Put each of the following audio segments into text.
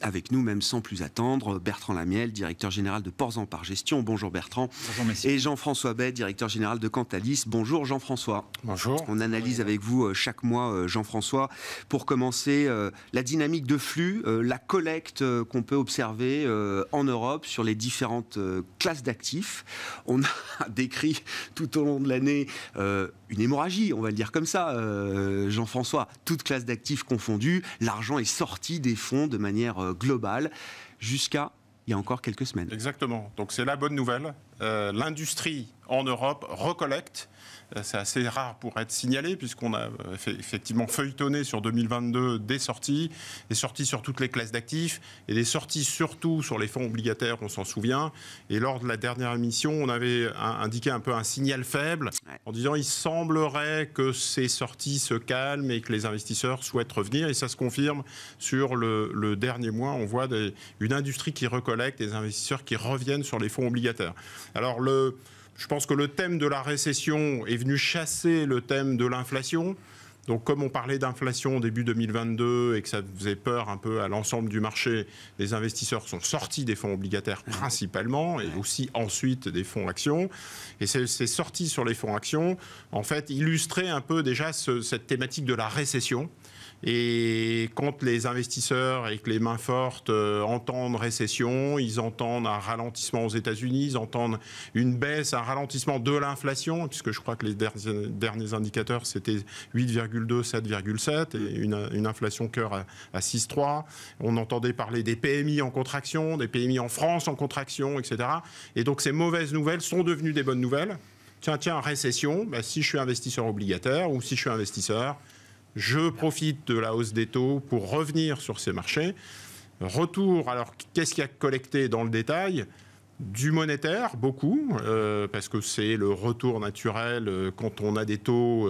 avec, nous, même sans plus attendre, Bertrand Lamiel, directeur général de Ports Par Gestion. Bonjour Bertrand. Bonjour Et Jean-François Bay, directeur général de Cantalis. Bonjour Jean-François. Bonjour. On analyse avec vous euh, chaque mois, euh, Jean-François, pour commencer euh, la dynamique de flux, la collecte qu'on peut observer en Europe sur les différentes classes d'actifs. On a décrit tout au long de l'année une hémorragie, on va le dire comme ça, euh, Jean-François. Toute classe d'actifs confondues, l'argent est sorti des fonds de manière euh, globale jusqu'à il y a encore quelques semaines. Exactement. Donc c'est la bonne nouvelle. Euh, l'industrie en Europe recollecte. Euh, c'est assez rare pour être signalé, puisqu'on a euh, effectivement feuilletonné sur 2022 des sorties, des sorties sur toutes les classes d'actifs, et des sorties surtout sur les fonds obligataires, on s'en souvient. Et lors de la dernière émission, on avait indiqué un peu un signal faible, en disant il semblerait que ces sorties se calment et que les investisseurs souhaitent revenir. Et ça se confirme sur le, dernier mois. On voit une industrie qui recollecte, des investisseurs qui reviennent sur les fonds obligataires. Alors je pense que le thème de la récession est venu chasser le thème de l'inflation. Donc, comme on parlait d'inflation au début 2022 et que ça faisait peur un peu à l'ensemble du marché, les investisseurs sont sortis des fonds obligataires principalement et aussi ensuite des fonds actions. Et ces sorties sur les fonds actions, en fait, illustraient un peu déjà cette thématique de la récession et quand les investisseurs avec les mains fortes euh, entendent récession, ils entendent un ralentissement aux États-Unis, ils entendent une baisse, un ralentissement de l'inflation, puisque je crois que les derniers, indicateurs, c'était 8,2, 7,7, et une, inflation cœur à, 6,3. On entendait parler des PMI en contraction, des PMI en France en contraction, etc. Et donc ces mauvaises nouvelles sont devenues des bonnes nouvelles. Tiens, tiens, récession, bah, si je suis investisseur obligataire ou si je suis investisseur, je profite de la hausse des taux pour revenir sur ces marchés. Retour, alors qu'est-ce qu'il y a collecté dans le détail du monétaire, beaucoup, euh, parce que c'est le retour naturel euh, quand on a des taux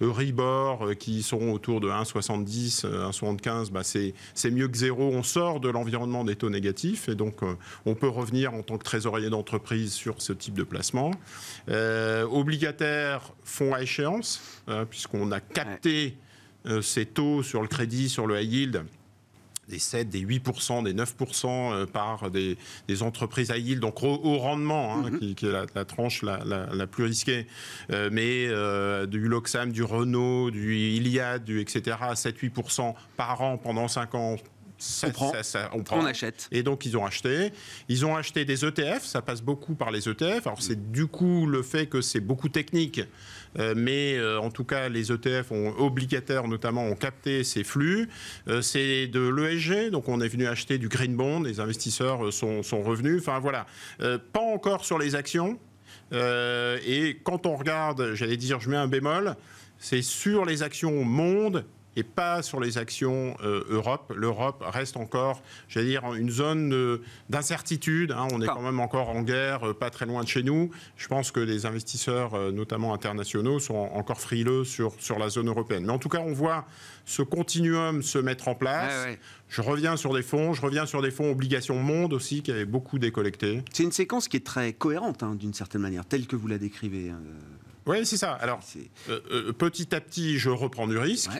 ribord euh, Euribor qui sont autour de 1,70, 1,75, bah, c'est mieux que zéro. On sort de l'environnement des taux négatifs et donc on peut revenir en tant que trésorier d'entreprise sur ce type de placement. obligataire, fonds à échéance, hein, puisqu'on a capté euh, ces taux sur le crédit, sur le high yield, des 7, des 8%, des 9% euh, par des, entreprises high yield, donc au, rendement, hein, mhm. qui, est la, tranche la, plus risquée. Euh, mais du Loxam, du Renault, du Iliad, du, etc., 7-8% par an pendant 5 ans, ça, on prend, on achète. Et donc ils ont acheté. Ils ont acheté des ETF, ça passe beaucoup par les ETF. Alors c'est mm. du coup le fait que c'est beaucoup technique, euh, mais euh, en tout cas les ETF ont, obligataires notamment ont capté ces flux. Euh, c'est de l'ESG, donc on est venu acheter du green bond, les investisseurs sont, sont revenus. Enfin voilà, pas encore sur les actions. et quand on regarde, j'allais dire, je mets un bémol, c'est sur les actions au monde et pas sur les actions euh, Europe. L'Europe reste encore, j'allais dire, une zone d'incertitude. Hein. On est quand même encore en guerre, euh, pas très loin de chez nous. Je pense que les investisseurs, euh, notamment internationaux, sont encore frileux sur, sur la zone européenne. Mais en tout cas, on voit ce continuum se mettre en place. Je reviens sur des fonds, je reviens sur des fonds obligations monde aussi, qui avaient beaucoup décollecté. C'est une séquence qui est très cohérente, hein, d'une certaine manière, telle que vous la décrivez. Hein, oui, c'est ça. Alors, petit à petit, je reprends du risque.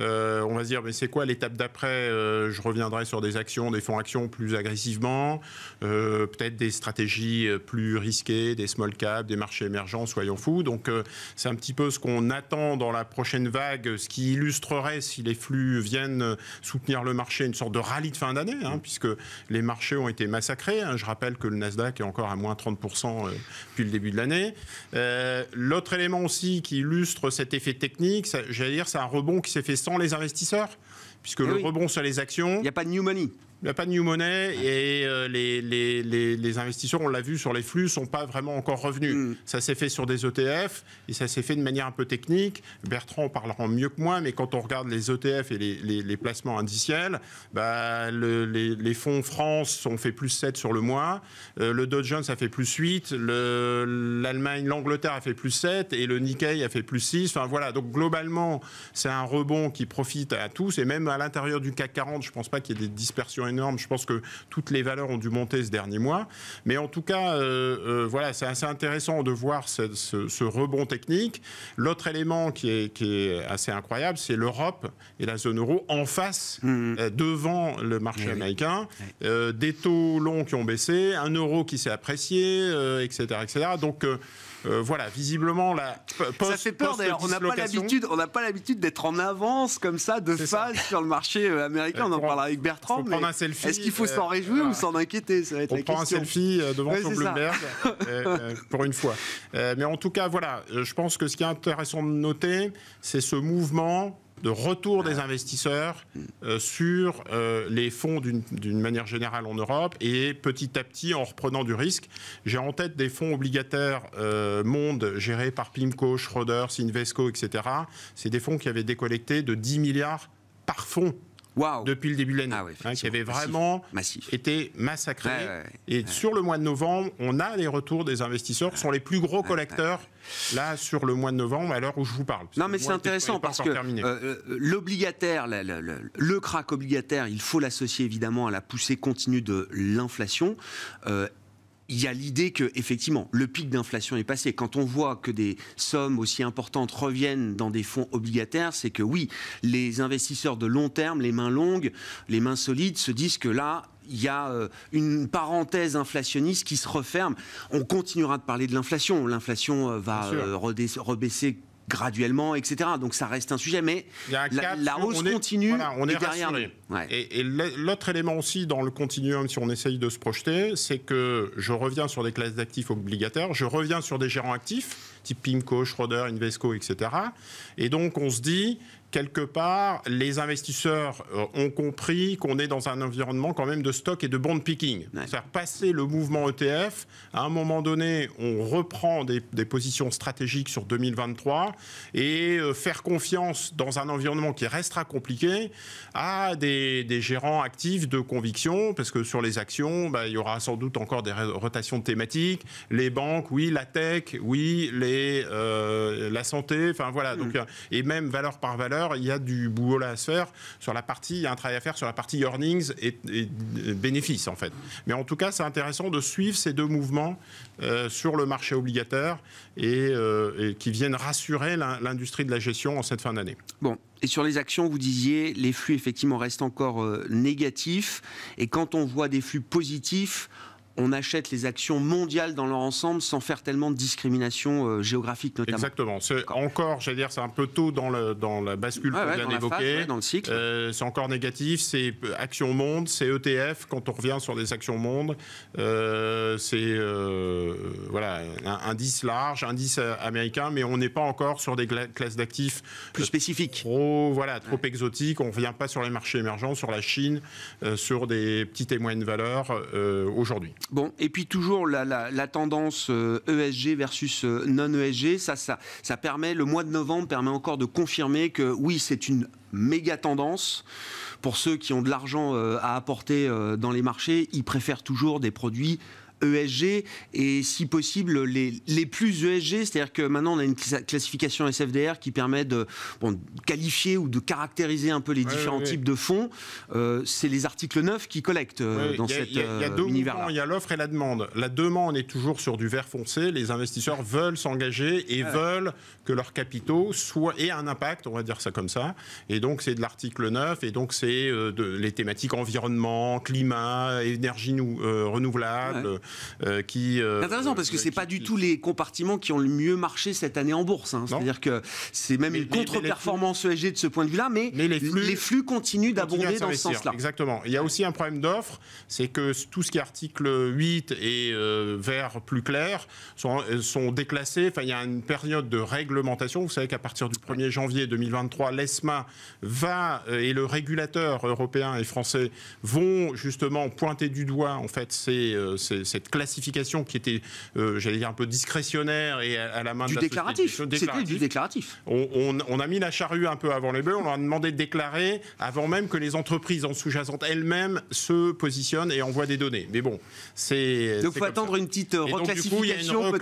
Euh, on va se dire, mais c'est quoi l'étape d'après euh, Je reviendrai sur des actions, des fonds actions plus agressivement, euh, peut-être des stratégies plus risquées, des small caps, des marchés émergents, soyons fous. Donc c'est un petit peu ce qu'on attend dans la prochaine vague, ce qui illustrerait, si les flux viennent soutenir le marché, une sorte de rallye de fin d'année, hein, puisque les marchés ont été massacrés. Hein. Je rappelle que le Nasdaq est encore à moins 30% depuis le début de l'année. L'autre élément aussi qui illustre cet effet technique, j'allais dire, c'est un rebond qui s'est fait les investisseurs puisque eh le rebond sur les actions. Il n'y a pas de new money. Il n'y a pas de new money et euh, les, les, investisseurs, on l'a vu sur les flux, ne sont pas vraiment encore revenus. Mm. Ça s'est fait sur des ETF et ça s'est fait de manière un peu technique. Bertrand en parlera mieux que moi, mais quand on regarde les ETF et les, placements indiciels, bah, les, fonds France ont fait plus 7 sur le mois, euh, le Dow Jones a fait plus 8, l'Allemagne, l'Angleterre a fait plus 7 et le Nikkei a fait plus 6. Enfin voilà, donc globalement, c'est un rebond qui profite à tous et même à l'intérieur du CAC 40, je ne pense pas qu'il y ait des dispersions énorme. Je pense que toutes les valeurs ont dû monter ce dernier mois. Mais en tout cas, euh, euh, voilà, c'est assez intéressant de voir ce, rebond technique. L'autre élément qui est, qui est assez incroyable, c'est l'Europe et la zone euro en face, mm. euh, devant le marché eh américain. Eh des taux longs qui ont baissé, un euro qui s'est apprécié, etc., etc. Donc, euh, voilà, visiblement, la ça fait peur d'ailleurs. On n'a pas l'habitude, d'être en avance comme ça, de face sur le marché euh, américain. on en parlera avec Bertrand. Mais Est-ce qu'il faut euh, s'en réjouir ou s'en inquiéter On prend un selfie devant son Bloomberg pour une fois. mais en tout cas, voilà, je pense que ce qui est intéressant de noter, c'est ce mouvement de retour des investisseurs euh, sur euh, les fonds d'une manière générale en Europe et petit à petit en reprenant du risque. J'ai en tête des fonds obligataires euh, monde gérés par Pimco, Schroeder, Sinvesco, etc. C'est des fonds qui avaient décollecté de 10 milliards par fonds depuis le début de l'année, ah hein, qui avait vraiment été massacré. et sur le mois de novembre, on a les retours des investisseurs, qui sont les plus gros collecteurs là sur le mois de novembre à l'heure où je vous parle. Non mais c'est intéressant parce que euh, euh, l'obligataire, le, le, crack obligataire, il faut l'associer évidemment à la poussée continue de l'inflation. Euh, il y a l'idée que, effectivement, le pic d'inflation est passé. Quand on voit que des sommes aussi importantes reviennent dans des fonds obligataires, c'est que oui, les investisseurs de long terme, les mains longues, les mains solides, se disent que là, il y a euh, une parenthèse inflationniste qui se referme. On continuera de parler de l'inflation. L'inflation euh, va euh, rebaisser graduellement, etc. Donc ça reste un sujet, mais la, hausse continue. on est, derrière. Et, et l'autre élément aussi dans le continuum, si on essaye de se projeter, c'est que je reviens sur des classes d'actifs obligataires, je reviens sur des gérants actifs, type Pimco, Schroeder, Invesco, etc. Et donc on se dit, quelque part, les investisseurs euh, ont compris qu'on est dans un environnement quand même de stock et de bond picking. faire C'est-à-dire passer le mouvement ETF, à un moment donné, on reprend des, positions stratégiques sur 2023 et euh, faire confiance dans un environnement qui restera compliqué à des, gérants actifs de conviction, parce que sur les actions, bah, il y aura sans doute encore des rotations thématiques, les banques, oui, la tech, oui, les, euh, la santé, enfin voilà, mm. donc, et même valeur par valeur il y a du boulot à faire sur la partie, il y a un travail à faire sur la partie earnings et, euh, bénéfices en fait. Mais en tout cas, c'est intéressant de suivre ces deux mouvements euh, sur le marché obligataire et, euh, qui viennent rassurer l'industrie de la gestion en cette fin d'année. Bon, et sur les actions, vous disiez, les flux effectivement restent encore négatifs. Et quand on voit des flux positifs, on achète les actions mondiales dans leur ensemble sans faire tellement de discrimination euh, géographique notamment. Exactement. Encore, j'allais dire, c'est un peu tôt dans, la bascule que qu'on vient d'évoquer. Euh, c'est encore négatif. C'est euh, actions monde, c'est ETF. Quand on revient sur des actions mondes, c'est voilà un indice large, indice américain, mais on n'est pas encore sur des classes d'actifs plus spécifiques. Trop voilà, trop exotiques. On revient pas sur les marchés émergents, sur la Chine, sur des petites et moyennes valeurs aujourd'hui. Bon, et puis toujours la, tendance ESG euh, e versus euh, non-ESG, ça, ça, ça permet, le mois de novembre permet encore de confirmer que oui, c'est une méga tendance. Pour ceux qui ont de l'argent euh, à apporter dans les marchés, ils préfèrent toujours des produits ESG et si possible les, les plus ESG, c'est-à-dire que maintenant on a une classification SFDR qui permet de, bon, qualifier ou de caractériser un peu les différents types de fonds. Euh, c'est les articles 9 qui collectent euh, dans cet euh, univers-là. Il y a l'offre et la demande. La demande est toujours sur du vert foncé, les investisseurs veulent s'engager et veulent que leurs capitaux soient, aient un impact, on va dire ça comme ça. Et donc c'est de l'article 9 et donc c'est les thématiques environnement, climat, énergie renouvelable, euh, qui. Euh, c'est intéressant parce que euh, c'est pas du tout les compartiments qui ont le mieux marché cette année en bourse. Hein. C'est-à-dire que c'est même une contre-performance ESG de ce point de vue-là, mais, les, flux, continuent d'abonder dans ce sens-là. Exactement. Il y a aussi un problème d'offre, c'est que tout ce qui est article 8 et vers vert plus clair sont, déclassés. Enfin, il y a une période de réglementation. Vous savez qu'à partir du 1er janvier 2023, l'ESMA va et le régulateur européen et français vont justement pointer du doigt en fait ces, ces cette classification qui était, euh, j'allais dire, un peu discrétionnaire et à, la main du de la déclaratif. C'était du déclaratif. On, a mis la charrue un peu avant les bœufs. On leur a demandé de déclarer avant même que les entreprises en sous-jacente elles-mêmes se positionnent et envoient des données. Mais bon, c'est. Donc, faut attendre une petite reclassification, euh,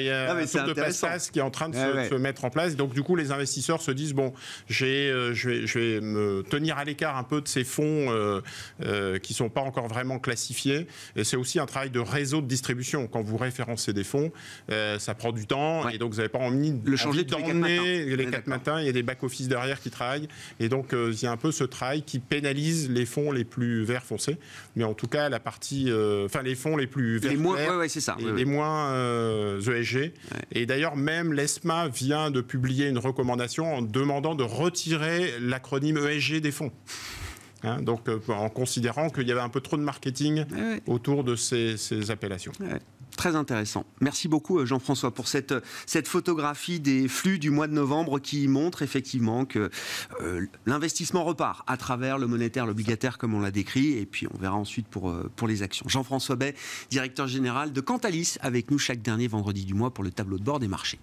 Il y a une euh, ah, sorte de qui est en train de eh se, mettre en place. Donc, du coup, les investisseurs se disent bon, j'ai, je, vais, me tenir à l'écart un peu de ces fonds qui ne sont pas encore vraiment classifiés. Et aussi un travail de réseau de distribution. Quand vous référencez des fonds, euh, ça prend du temps et donc vous n'avez pas envie le changer de les matins. Les quatre matins, il y a des back office derrière qui travaillent et donc euh, il y a un peu ce travail qui pénalise les fonds les plus verts foncés, mais en tout cas la partie, euh, enfin les fonds les plus verts, les moins, ça, les moins ESG. Et d'ailleurs même l'ESMA vient de publier une recommandation en demandant de retirer l'acronyme ESG des fonds. Hein, donc, euh, en considérant qu'il y avait un peu trop de marketing autour de ces, appellations. Très intéressant. Merci beaucoup euh, Jean-François pour euh, cette, photographie des flux du mois de novembre qui montre effectivement que l'investissement repart à travers le monétaire, l'obligataire comme on l'a décrit et puis on verra ensuite pour, pour les actions. Jean-François Bay, directeur général de Cantalis avec nous chaque dernier vendredi du mois pour le tableau de bord des marchés.